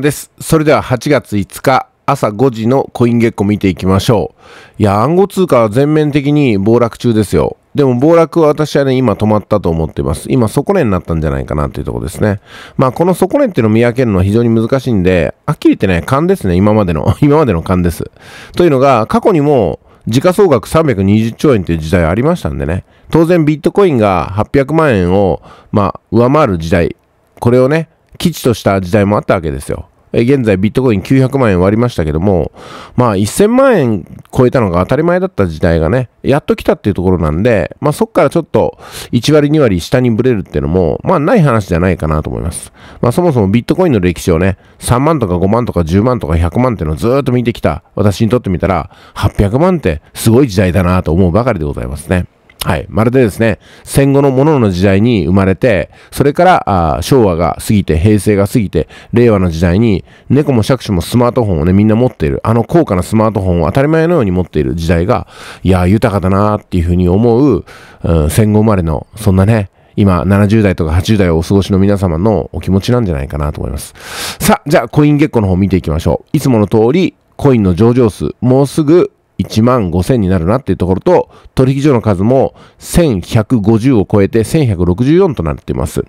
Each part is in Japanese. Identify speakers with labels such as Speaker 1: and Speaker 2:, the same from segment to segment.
Speaker 1: です。それでは8月5日朝5時のコイン月光見ていきましょう。いや、暗号通貨は全面的に暴落中ですよ。でも暴落は私はね、今止まったと思ってます。今、底値になったんじゃないかなというところですね。まあ、この底値っていうのを見分けるのは非常に難しいんで、はっきり言ってね、勘ですね。今までの、今までの勘です。というのが、過去にも、時価総額320兆円という時代ありましたんでね。当然ビットコインが800万円を、まあ、上回る時代。これをね、基地とした時代もあったわけですよ。現在ビットコイン900万円割りましたけども、まあ1000万円超えたのが当たり前だった時代がね、やっと来たっていうところなんで、まあそっからちょっと1割2割下にブレるっていうのも、まあない話じゃないかなと思います。まあそもそもビットコインの歴史をね、3万とか5万とか10万とか100万っていうのをずっと見てきた私にとってみたら、800万ってすごい時代だなと思うばかりでございますね。はい。まるでですね、戦後のものの時代に生まれて、それから昭和が過ぎて、平成が過ぎて、令和の時代に、猫も借子もスマートフォンをね、みんな持っている。あの高価なスマートフォンを当たり前のように持っている時代が、いや、豊かだなーっていうふうに思う、うん、戦後生まれの、そんなね、今、70代とか80代をお過ごしの皆様のお気持ちなんじゃないかなと思います。さあ、じゃあ、コイン月光の方見ていきましょう。いつもの通り、コインの上場数、もうすぐ1万5000になるなっていうところと、取引所の数も1150を超えて1164となっています。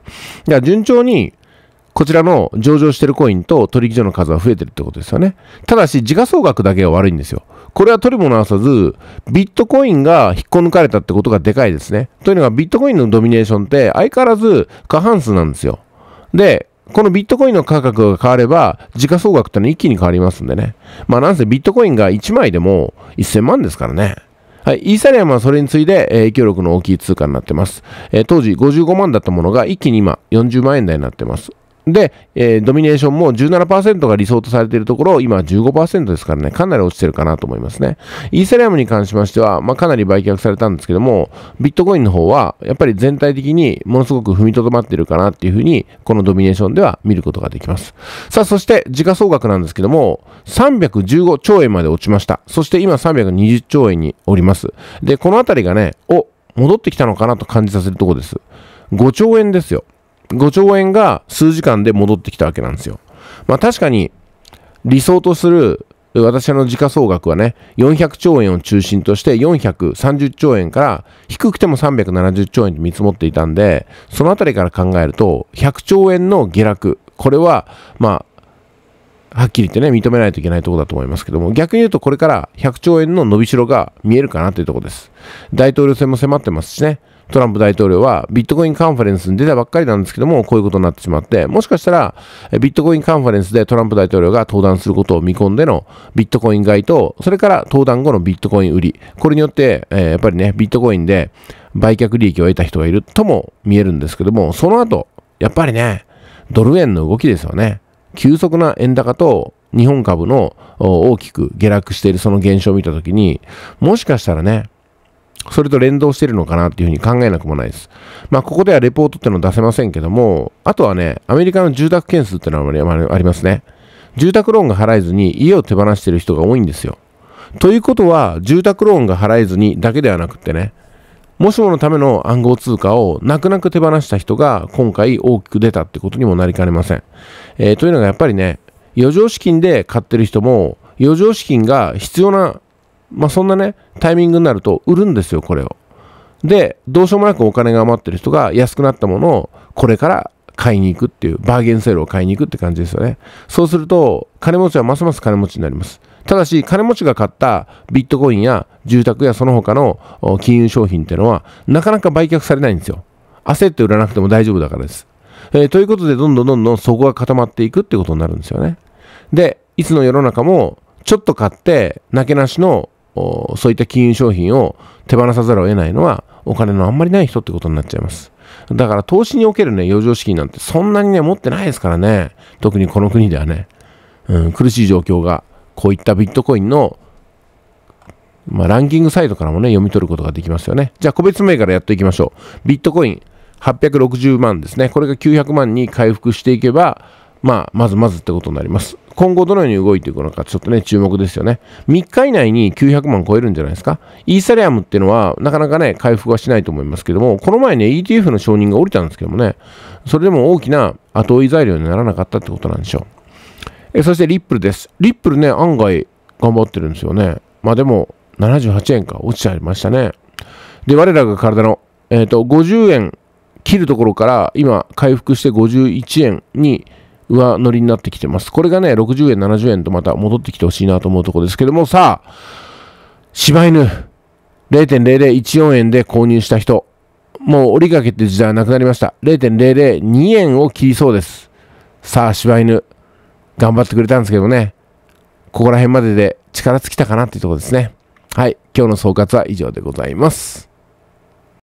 Speaker 1: じゃあ順調に、こちらの上場してるコインと取引所の数は増えてるってことですよね。ただし、時価総額だけは悪いんですよ。これは取りも直さず、ビットコインが引っこ抜かれたってことがでかいですね。というのが、ビットコインのドミネーションって相変わらず過半数なんですよ。で、このビットコインの価格が変われば、時価総額ってのは一気に変わりますんでね。まあなんせビットコインが1枚でも1000万ですからね。はい、イーサリアムはそれに次いで、影響力の大きい通貨になってます、えー、当時55万だったものが一気に今40万円台になってます。で、えー、ドミネーションも17%が理想とされているところ、今は15%ですからね、かなり落ちてるかなと思いますね。イーサリアムに関しましては、まあ、かなり売却されたんですけども、ビットコインの方は、やっぱり全体的にものすごく踏みとどまっているかなっていうふうに、このドミネーションでは見ることができます。さあ、そして、時価総額なんですけども、315兆円まで落ちました。そして今320兆円におります。で、このあたりがね、お、戻ってきたのかなと感じさせるところです。5兆円ですよ。5兆円が数時間で戻ってきたわけなんですよ。まあ確かに理想とする私の時価総額はね、400兆円を中心として430兆円から低くても370兆円と見積もっていたんで、そのあたりから考えると100兆円の下落、これはまあ、はっきり言ってね、認めないといけないところだと思いますけども、逆に言うとこれから100兆円の伸びしろが見えるかなというところです。大統領選も迫ってますしね、トランプ大統領はビットコインカンファレンスに出たばっかりなんですけども、こういうことになってしまって、もしかしたら、ビットコインカンファレンスでトランプ大統領が登壇することを見込んでのビットコイン買いと、それから登壇後のビットコイン売り。これによって、えー、やっぱりね、ビットコインで売却利益を得た人がいるとも見えるんですけども、その後、やっぱりね、ドル円の動きですよね。急速な円高と日本株の大きく下落しているその現象を見たときに、もしかしたらね、それと連動してるのかなっていうふうに考えなくもないです。まあ、ここではレポートってのを出せませんけども、あとはね、アメリカの住宅件数ってのはありますね。住宅ローンが払えずに家を手放してる人が多いんですよ。ということは、住宅ローンが払えずにだけではなくってね、もしものための暗号通貨を泣く泣く手放した人が今回大きく出たってことにもなりかねません。えー、というのがやっぱりね、余剰資金で買ってる人も、余剰資金が必要なまあ、そんなね、タイミングになると売るんですよ、これを。で、どうしようもなくお金が余ってる人が安くなったものをこれから買いに行くっていう、バーゲンセールを買いに行くって感じですよね。そうすると、金持ちはますます金持ちになります。ただし、金持ちが買ったビットコインや住宅やその他の金融商品っていうのは、なかなか売却されないんですよ。焦って売らなくても大丈夫だからです。えー、ということで、どんどんどんどん底が固まっていくってことになるんですよね。で、いつの世の中も、ちょっと買って、なけなしのそういった金融商品を手放さざるを得ないのは、お金のあんまりない人ってことになっちゃいます。だから投資におけるね、余剰資金なんてそんなにね、持ってないですからね。特にこの国ではね。うん、苦しい状況が、こういったビットコインの、まあ、ランキングサイトからもね、読み取ることができますよね。じゃあ、個別名からやっていきましょう。ビットコイン860万ですね。これが900万に回復していけば、まあ、まずまずってことになります。今後どのように動いていくのか、ちょっとね、注目ですよね。3日以内に900万超えるんじゃないですか。イーサリアムっていうのは、なかなかね、回復はしないと思いますけども、この前ね、ETF の承認が降りたんですけどもね、それでも大きな後追い材料にならなかったってことなんでしょう。えそして、リップルです。リップルね、案外頑張ってるんですよね。まあでも、78円か、落ちちゃいましたね。で、我らが体の、えっ、ー、と、50円切るところから、今、回復して51円に、上乗りになってきてます。これがね、60円、70円とまた戻ってきてほしいなと思うところですけども、さあ、柴犬、0.0014円で購入した人、もう折りかけって時代はなくなりました。0.002円を切りそうです。さあ、柴犬、頑張ってくれたんですけどね、ここら辺までで力尽きたかなっていうところですね。はい、今日の総括は以上でございます。